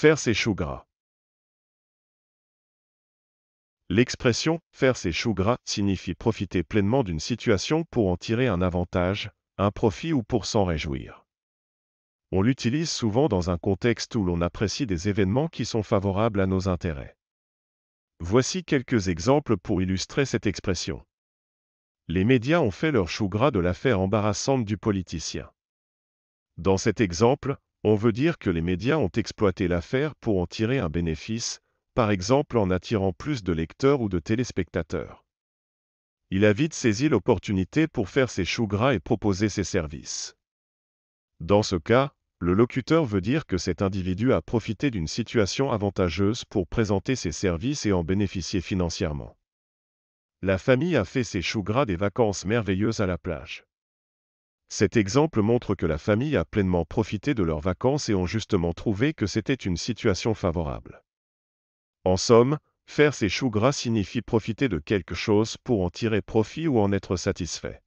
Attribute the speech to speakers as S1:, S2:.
S1: Faire ses choux gras. L'expression faire ses choux gras signifie profiter pleinement d'une situation pour en tirer un avantage, un profit ou pour s'en réjouir. On l'utilise souvent dans un contexte où l'on apprécie des événements qui sont favorables à nos intérêts. Voici quelques exemples pour illustrer cette expression. Les médias ont fait leur choux gras de l'affaire embarrassante du politicien. Dans cet exemple, on veut dire que les médias ont exploité l'affaire pour en tirer un bénéfice, par exemple en attirant plus de lecteurs ou de téléspectateurs. Il a vite saisi l'opportunité pour faire ses choux gras et proposer ses services. Dans ce cas, le locuteur veut dire que cet individu a profité d'une situation avantageuse pour présenter ses services et en bénéficier financièrement. La famille a fait ses choux gras des vacances merveilleuses à la plage. Cet exemple montre que la famille a pleinement profité de leurs vacances et ont justement trouvé que c'était une situation favorable. En somme, faire ses choux gras signifie profiter de quelque chose pour en tirer profit ou en être satisfait.